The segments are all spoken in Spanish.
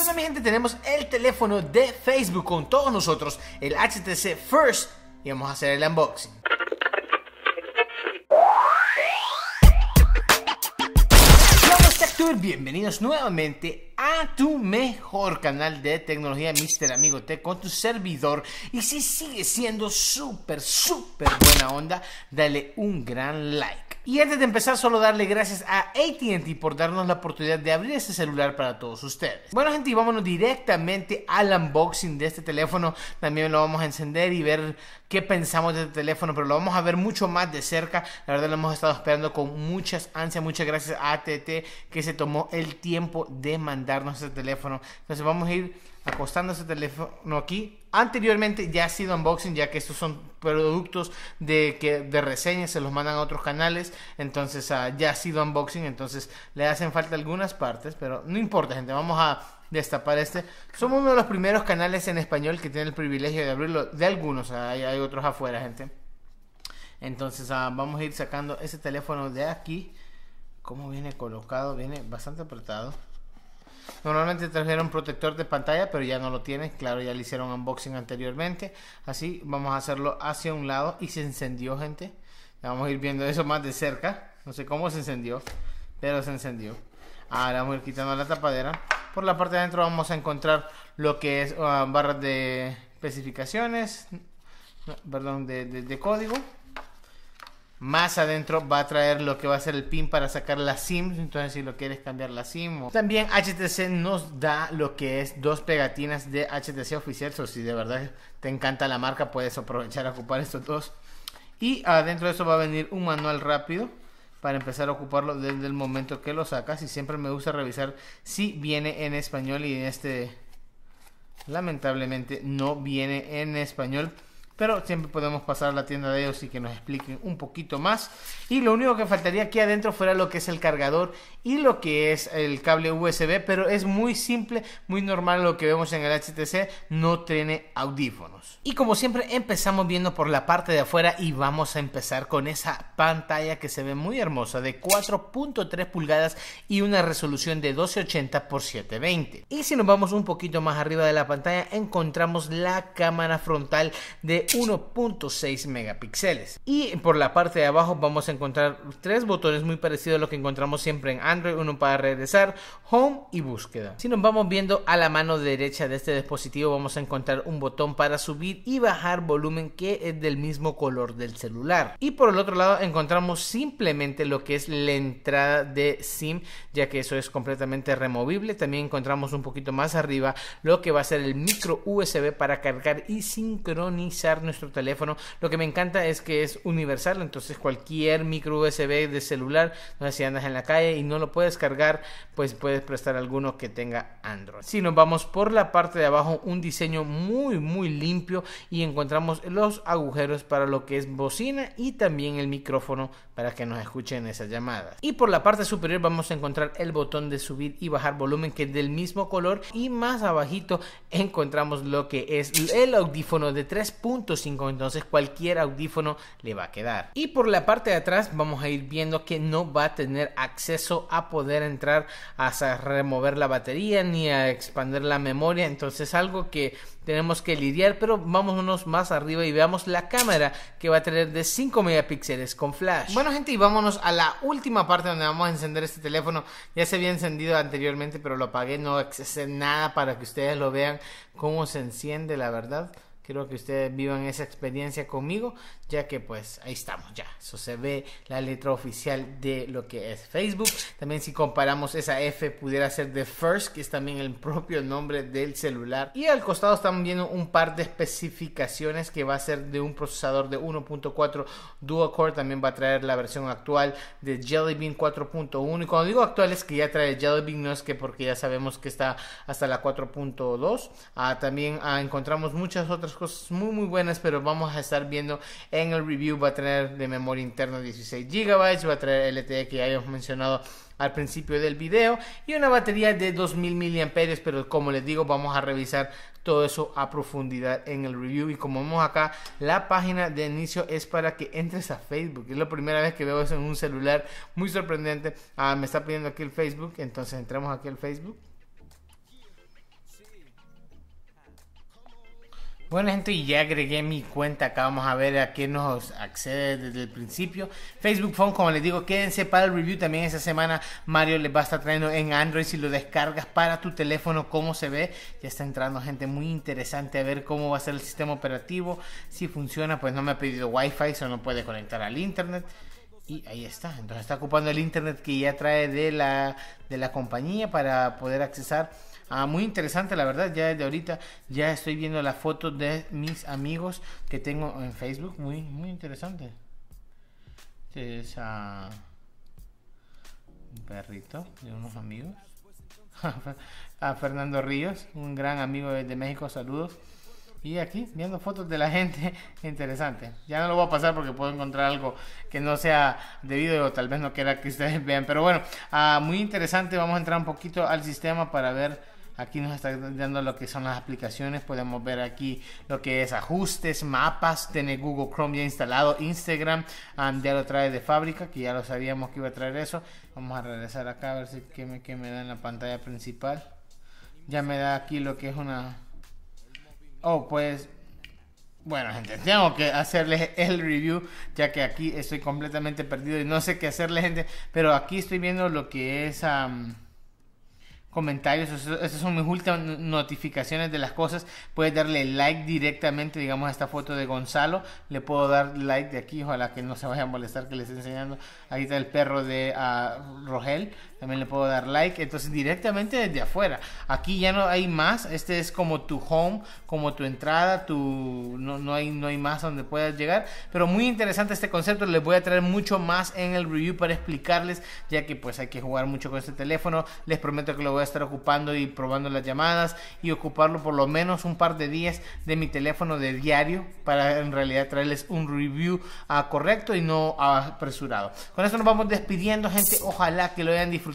Bueno mi gente tenemos el teléfono de Facebook con todos nosotros, el HTC First, y vamos a hacer el unboxing. bienvenidos nuevamente a tu mejor canal de tecnología, Mr. Amigo Tech, con tu servidor. Y si sigue siendo súper, súper buena onda, dale un gran like. Y antes de empezar, solo darle gracias a ATT por darnos la oportunidad de abrir este celular para todos ustedes. Bueno, gente, y vámonos directamente al unboxing de este teléfono. También lo vamos a encender y ver qué pensamos de este teléfono, pero lo vamos a ver mucho más de cerca. La verdad, lo hemos estado esperando con muchas ansias. Muchas gracias a ATT que se tomó el tiempo de mandarnos este teléfono. Entonces, vamos a ir acostando ese teléfono aquí. Anteriormente ya ha sido unboxing, ya que estos son productos de, que, de reseñas, se los mandan a otros canales. Entonces ah, ya ha sido unboxing, entonces le hacen falta algunas partes, pero no importa, gente. Vamos a destapar este. Somos uno de los primeros canales en español que tiene el privilegio de abrirlo, de algunos, ah, hay, otros afuera, gente. Entonces ah, vamos a ir sacando ese teléfono de aquí. Como viene colocado, viene bastante apretado. Normalmente trajeron protector de pantalla, pero ya no lo tiene. Claro, ya le hicieron unboxing anteriormente. Así vamos a hacerlo hacia un lado y se encendió, gente. vamos a ir viendo eso más de cerca. No sé cómo se encendió, pero se encendió. Ahora vamos a ir quitando la tapadera. Por la parte de adentro vamos a encontrar lo que es ah, barras de especificaciones, perdón, de código más adentro va a traer lo que va a ser el pin para sacar la SIM. Entonces, si lo quieres cambiar la SIM. También HTC nos da lo que es dos pegatinas de HTC oficial. O si de verdad te encanta la marca, puedes aprovechar a ocupar estos dos. Y adentro de eso va a venir un manual rápido para empezar a ocuparlo desde el momento que lo sacas. Y siempre me gusta revisar si viene en español y en este... Lamentablemente no viene en español pero siempre podemos pasar a la tienda de ellos y que nos expliquen un poquito más. Y lo único que faltaría aquí adentro fuera lo que es el cargador y lo que es el cable USB, pero es muy simple, muy normal lo que vemos en el HTC, no tiene audífonos. Y como siempre empezamos viendo por la parte de afuera y vamos a empezar con esa pantalla que se ve muy hermosa de 4.3 pulgadas y una resolución de 1280 x 720. Y si nos vamos un poquito más arriba de la pantalla encontramos la cámara frontal de 1.6 megapíxeles. Y por la parte de abajo vamos a encontrar tres botones muy parecidos a lo que encontramos siempre en Android, uno para regresar, home y búsqueda. Si nos vamos viendo a la mano derecha de este dispositivo vamos a encontrar un botón para subir y bajar volumen que es del mismo color del celular. Y por el otro lado encontramos simplemente lo que es la entrada de SIM, ya que eso es completamente removible. También encontramos un poquito más arriba lo que va a ser el micro USB para cargar y sincronizar nuestro teléfono. Lo que me encanta es que es universal, entonces cualquier micro USB de celular, no sé si andas en la calle y no lo puedes cargar, pues puedes prestar alguno que tenga Android. Si nos vamos por la parte de abajo, un diseño muy muy limpio y encontramos los agujeros para lo que es bocina y también el micrófono para que nos escuchen esas llamadas. Y por la parte superior vamos a encontrar el botón de subir y bajar volumen que es del mismo color y más abajito encontramos lo que es el audífono de puntos entonces cualquier audífono le va a quedar. Y por la parte de atrás vamos a ir viendo que no va a tener acceso a poder entrar a remover la batería ni a expandir la memoria, entonces algo que tenemos que lidiar, pero vámonos más arriba y veamos la cámara que va a tener de 5 megapíxeles con flash. Bueno gente, y vámonos a la última parte donde vamos a encender este teléfono. Ya se había encendido anteriormente, pero lo apagué, no accesé nada para que ustedes lo vean cómo se enciende, la verdad. Quiero que ustedes vivan esa experiencia conmigo, ya que pues ahí estamos ya. Eso se ve la letra oficial de lo que es Facebook. También si comparamos esa F pudiera ser de First, que es también el propio nombre del celular. Y al costado estamos viendo un par de especificaciones que va a ser de un procesador de 1.4 dual core. También va a traer la versión actual de Jelly Bean 4.1. Y cuando digo actual es que ya trae Jelly Bean, no es que porque ya sabemos que está hasta la 4.2. Ah, también ah, encontramos muchas otras cosas muy muy buenas, pero vamos a estar viendo en el review. Va a tener de memoria interna 16 GB, va a traer LTE e que ya hemos mencionado al principio del video y una batería de 2000 mAh, pero como les digo, vamos a revisar todo eso a profundidad en el review y como vemos acá, la página de inicio es para que entres a Facebook. Es la primera vez que veo eso en un celular, muy sorprendente. Ah, me está pidiendo aquí el Facebook, entonces entramos aquí al Facebook. Bueno gente, y ya agregué mi cuenta, acá vamos a ver a quién nos accede desde el principio. Facebook Phone, como les digo, quédense para el review también esta semana. Mario les va a estar trayendo en Android si lo descargas para tu teléfono, cómo se ve. Ya está entrando gente muy interesante a ver cómo va a ser el sistema operativo. Si funciona, pues no me ha pedido Wi-Fi, eso no puede conectar al Internet. Y ahí está, entonces está ocupando el Internet que ya trae de la, de la compañía para poder accesar Ah, muy interesante, la verdad, ya desde ahorita ya estoy viendo las fotos de mis amigos que tengo en Facebook. Muy, muy interesante. Ah, un perrito de unos amigos. a ah, Fernando Ríos, un gran amigo de México, saludos. Y aquí viendo fotos de la gente, interesante. Ya no lo voy a pasar porque puedo encontrar algo que no sea debido o tal vez no quiera que ustedes vean. Pero bueno, muy interesante. Vamos a entrar un poquito al sistema para ver Aquí nos está dando lo que son las aplicaciones. Podemos ver aquí lo que es ajustes, mapas. Tiene Google Chrome ya instalado. Instagram ya lo trae de fábrica, que ya lo sabíamos que iba a traer eso. Vamos a regresar acá a ver si me, me da en la pantalla principal. Ya me da aquí lo que es una... Oh, pues bueno, gente, tengo que hacerles el review, ya que aquí estoy completamente perdido y no sé qué hacerle, gente. Pero aquí estoy viendo lo que es comentarios, esas son mis últimas notificaciones de las cosas. Puedes darle like directamente, digamos, a esta foto de Gonzalo. Le puedo dar like de aquí, ojalá que no se vaya a molestar que les esté enseñando. Ahí está el perro de ah, Rogel también le puedo dar like, entonces directamente desde afuera. Aquí ya no hay más, este es como tu home, como tu entrada, tu no, hay no hay más donde puedas llegar, pero muy interesante este concepto, les voy a traer mucho más en el review para explicarles, ya que pues hay que jugar mucho con este teléfono, les prometo que lo voy a estar ocupando y probando las llamadas y ocuparlo por lo menos un par de días de mi teléfono de diario para en realidad traerles un review ah, correcto y no apresurado. Con esto nos vamos despidiendo, gente, ojalá que lo hayan disfrutado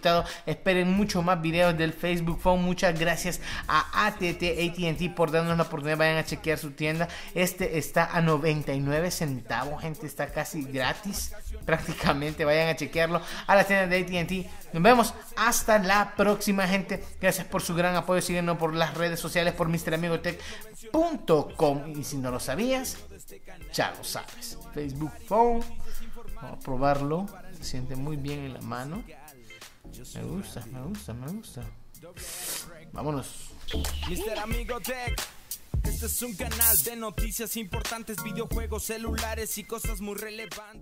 Esperen mucho más videos del Facebook Phone. Muchas gracias a ATT ATT por darnos la oportunidad. Vayan a chequear su tienda. Este está a 99 centavos, gente. Está casi gratis. Prácticamente vayan a chequearlo a la tienda de ATT. Nos vemos hasta la próxima, gente. Gracias por su gran apoyo. Síguenos por las redes sociales, por MrAmigoTech.com. Y si no lo sabías, ya lo sabes. Facebook Phone. Vamos a probarlo. Se siente muy bien en la mano. Me gusta, me gusta, me gusta. Vámonos. Mister Amigo Tech. Este es un canal de noticias importantes, videojuegos, celulares y cosas muy relevantes.